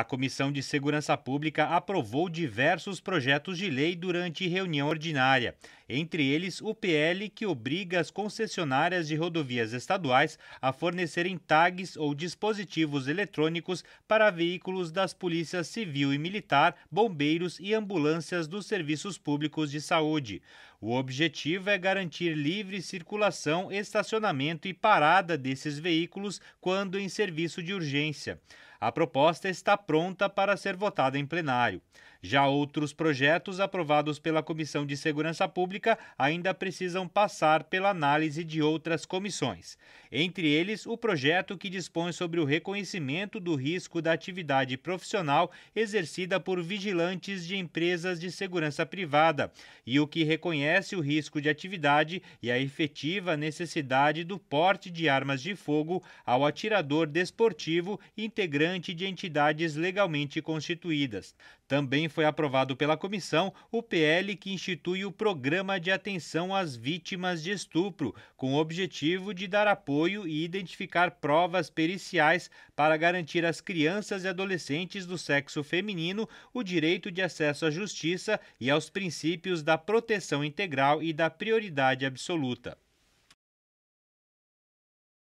a Comissão de Segurança Pública aprovou diversos projetos de lei durante reunião ordinária entre eles o PL que obriga as concessionárias de rodovias estaduais a fornecerem tags ou dispositivos eletrônicos para veículos das polícias civil e militar, bombeiros e ambulâncias dos serviços públicos de saúde. O objetivo é garantir livre circulação, estacionamento e parada desses veículos quando em serviço de urgência. A proposta está pronta para ser votada em plenário. Já outros projetos aprovados pela Comissão de Segurança Pública ainda precisam passar pela análise de outras comissões. Entre eles, o projeto que dispõe sobre o reconhecimento do risco da atividade profissional exercida por vigilantes de empresas de segurança privada e o que reconhece o risco de atividade e a efetiva necessidade do porte de armas de fogo ao atirador desportivo integrante de entidades legalmente constituídas. Também foi aprovado pela comissão o PL que institui o Programa de Atenção às Vítimas de Estupro, com o objetivo de dar apoio e identificar provas periciais para garantir às crianças e adolescentes do sexo feminino o direito de acesso à justiça e aos princípios da proteção integral e da prioridade absoluta.